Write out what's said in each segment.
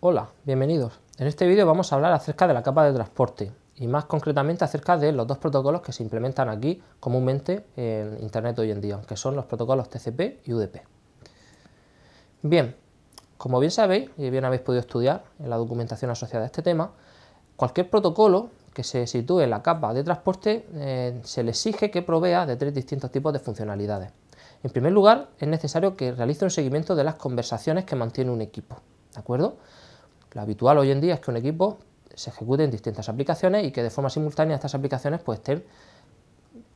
Hola, bienvenidos. En este vídeo vamos a hablar acerca de la capa de transporte y más concretamente acerca de los dos protocolos que se implementan aquí comúnmente en Internet hoy en día, que son los protocolos TCP y UDP. Bien, como bien sabéis y bien habéis podido estudiar en la documentación asociada a este tema, cualquier protocolo que se sitúe en la capa de transporte eh, se le exige que provea de tres distintos tipos de funcionalidades. En primer lugar, es necesario que realice un seguimiento de las conversaciones que mantiene un equipo, ¿de acuerdo? Lo habitual hoy en día es que un equipo se ejecute en distintas aplicaciones y que de forma simultánea estas aplicaciones pues, estén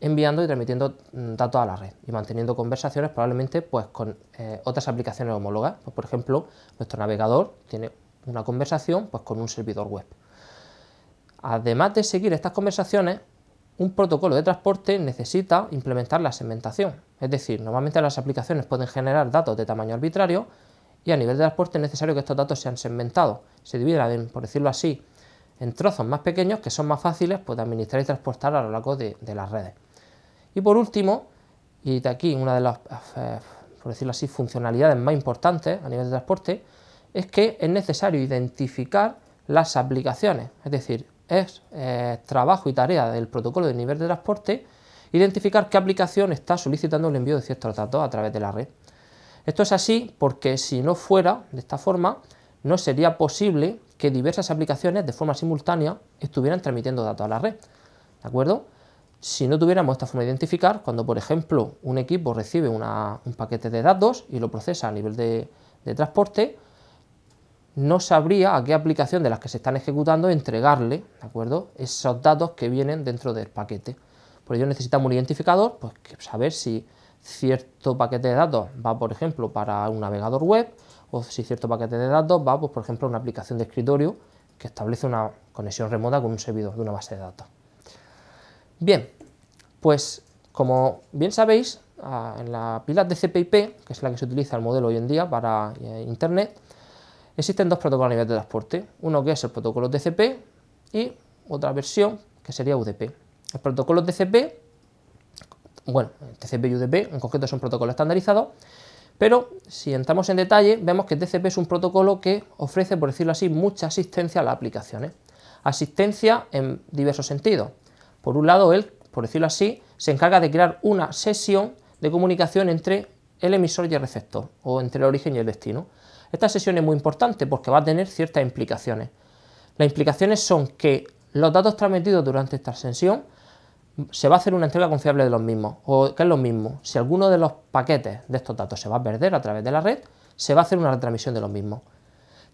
enviando y transmitiendo mm, datos a la red y manteniendo conversaciones probablemente pues, con eh, otras aplicaciones homólogas. Pues, por ejemplo, nuestro navegador tiene una conversación pues, con un servidor web. Además de seguir estas conversaciones, un protocolo de transporte necesita implementar la segmentación. Es decir, normalmente las aplicaciones pueden generar datos de tamaño arbitrario y a nivel de transporte es necesario que estos datos sean segmentados, se dividan, por decirlo así, en trozos más pequeños que son más fáciles pues, de administrar y transportar a lo largo de, las redes. Y por último, y de aquí una de las, eh, por decirlo así, funcionalidades más importantes a nivel de transporte, es que es necesario identificar las aplicaciones, es decir, es eh, trabajo y tarea del protocolo de nivel de transporte identificar qué aplicación está solicitando el envío de ciertos datos a través de la red. Esto es así porque si no fuera de esta forma, no sería posible que diversas aplicaciones de forma simultánea estuvieran transmitiendo datos a la red. ¿De acuerdo? Si no tuviéramos esta forma de identificar, cuando por ejemplo un equipo recibe un paquete de datos y lo procesa a nivel de, de transporte, no sabría a qué aplicación de las que se están ejecutando entregarle ¿de acuerdo? esos datos que vienen dentro del paquete. Por ello necesitamos un identificador, pues saber si cierto paquete de datos va, por ejemplo, para un navegador web, o si cierto paquete de datos va, pues, por ejemplo, a una aplicación de escritorio que establece una conexión remota con un servidor de una base de datos. Bien, pues como bien sabéis, ah, en la pila de CPIP, que es la que se utiliza el modelo hoy en día para eh, Internet, existen dos protocolos a nivel de transporte. Uno que es el protocolo TCP y otra versión que sería UDP. El protocolo TCP bueno, TCP y UDP en concreto son protocolos estandarizados, pero si entramos en detalle, vemos que TCP es un protocolo que ofrece, por decirlo así, mucha asistencia a las aplicaciones. Asistencia en diversos sentidos. Por un lado, él, por decirlo así, se encarga de crear una sesión de comunicación entre el emisor y el receptor, o entre el origen y el destino. Esta sesión es muy importante porque va a tener ciertas implicaciones. Las implicaciones son que los datos transmitidos durante esta sesión se va a hacer una entrega confiable de los mismos. ¿O que es lo mismo? Si alguno de los paquetes de estos datos se va a perder a través de la red, se va a hacer una retransmisión de los mismos.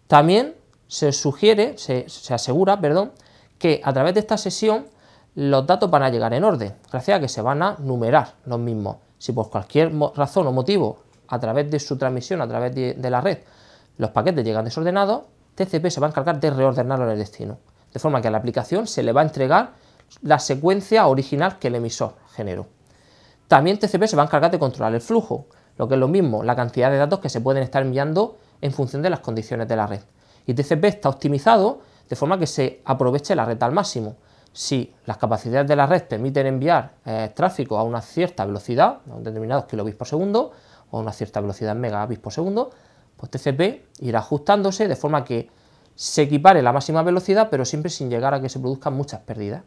También se sugiere, se, asegura, perdón, que a través de esta sesión los datos van a llegar en orden, gracias a que se van a numerar los mismos. Si por cualquier razón o motivo, a través de su transmisión, a través de, la red, los paquetes llegan desordenados, TCP se va a encargar de reordenarlos en el destino. De forma que a la aplicación se le va a entregar la secuencia original que el emisor generó. También TCP se va a encargar de controlar el flujo, lo que es lo mismo, la cantidad de datos que se pueden estar enviando en función de las condiciones de la red. Y TCP está optimizado de forma que se aproveche la red al máximo. Si las capacidades de la red permiten enviar eh, tráfico a una cierta velocidad, a un determinado kilobits por segundo, o a una cierta velocidad en megabits por segundo, pues TCP irá ajustándose de forma que se equipare la máxima velocidad, pero siempre sin llegar a que se produzcan muchas pérdidas.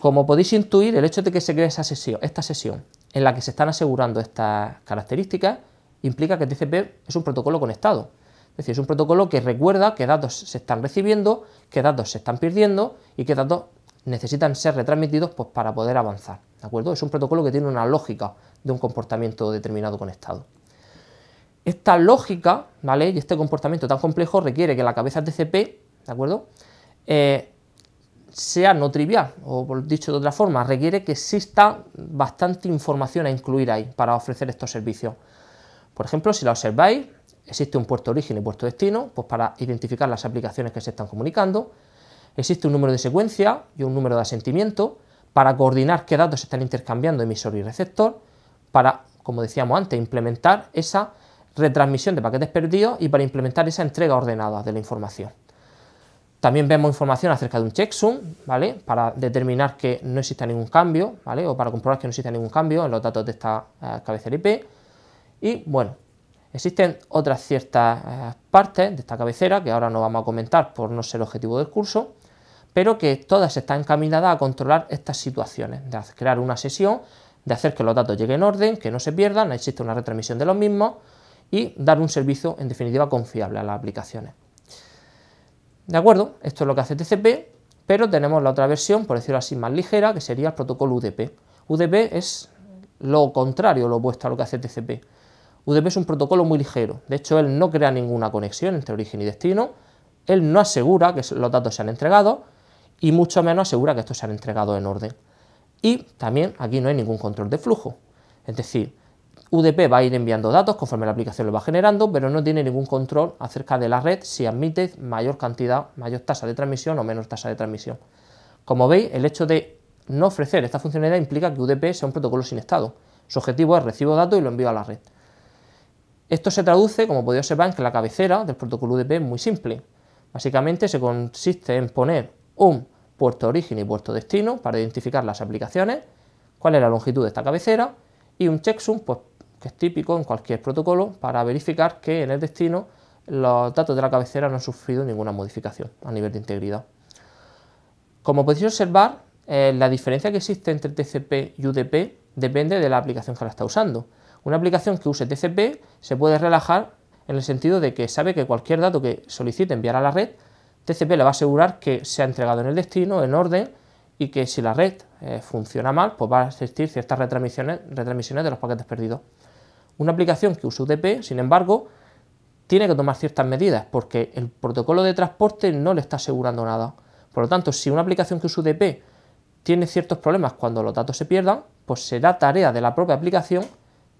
Como podéis intuir, el hecho de que se cree esa sesión, esta sesión en la que se están asegurando estas características implica que TCP es un protocolo conectado. Es decir, es un protocolo que recuerda qué datos se están recibiendo, qué datos se están perdiendo y qué datos necesitan ser retransmitidos pues, para poder avanzar. ¿de acuerdo? Es un protocolo que tiene una lógica de un comportamiento determinado conectado. Esta lógica ¿vale? y este comportamiento tan complejo requiere que la cabeza TCP ¿de acuerdo? Eh, sea no trivial, o dicho de otra forma, requiere que exista bastante información a incluir ahí para ofrecer estos servicios. Por ejemplo, si la observáis, existe un puerto origen y puerto destino, pues para identificar las aplicaciones que se están comunicando, existe un número de secuencia y un número de asentimiento para coordinar qué datos se están intercambiando emisor y receptor, para, como decíamos antes, implementar esa retransmisión de paquetes perdidos y para implementar esa entrega ordenada de la información. También vemos información acerca de un checksum, ¿vale? Para determinar que no exista ningún cambio, ¿vale? O para comprobar que no exista ningún cambio en los datos de esta eh, cabecera IP. Y bueno, existen otras ciertas eh, partes de esta cabecera que ahora no vamos a comentar por no ser el objetivo del curso, pero que todas están encaminadas a controlar estas situaciones, de crear una sesión, de hacer que los datos lleguen en orden, que no se pierdan, existe una retransmisión de los mismos y dar un servicio en definitiva confiable a las aplicaciones. ¿De acuerdo? Esto es lo que hace TCP, pero tenemos la otra versión, por decirlo así, más ligera, que sería el protocolo UDP. UDP es lo contrario, lo opuesto a lo que hace TCP. UDP es un protocolo muy ligero, de hecho él no crea ninguna conexión entre origen y destino, él no asegura que los datos han entregado y mucho menos asegura que estos han entregado en orden. Y también aquí no hay ningún control de flujo, es decir, UDP va a ir enviando datos conforme la aplicación lo va generando, pero no tiene ningún control acerca de la red si admite mayor cantidad, mayor tasa de transmisión o menor tasa de transmisión. Como veis, el hecho de no ofrecer esta funcionalidad implica que UDP sea un protocolo sin estado. Su objetivo es recibo datos y lo envío a la red. Esto se traduce, como podéis observar, en que la cabecera del protocolo UDP es muy simple. Básicamente se consiste en poner un puerto origen y puerto destino para identificar las aplicaciones, cuál es la longitud de esta cabecera y un checksum pues, que es típico en cualquier protocolo, para verificar que en el destino los datos de la cabecera no han sufrido ninguna modificación a nivel de integridad. Como podéis observar, eh, la diferencia que existe entre TCP y UDP depende de la aplicación que la está usando. Una aplicación que use TCP se puede relajar en el sentido de que sabe que cualquier dato que solicite enviar a la red, TCP le va a asegurar que se ha entregado en el destino, en orden, y que si la red eh, funciona mal, pues va a existir ciertas retransmisiones de los paquetes perdidos. Una aplicación que usa UDP, sin embargo, tiene que tomar ciertas medidas porque el protocolo de transporte no le está asegurando nada. Por lo tanto, si una aplicación que usa UDP tiene ciertos problemas cuando los datos se pierdan, pues será tarea de la propia aplicación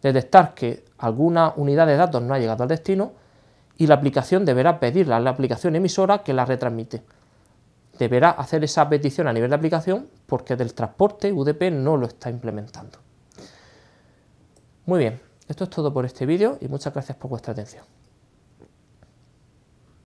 detectar que alguna unidad de datos no ha llegado al destino y la aplicación deberá pedirle a la aplicación emisora que la retransmite. Deberá hacer esa petición a nivel de aplicación porque del transporte UDP no lo está implementando. Muy bien, esto es todo por este vídeo y muchas gracias por vuestra atención.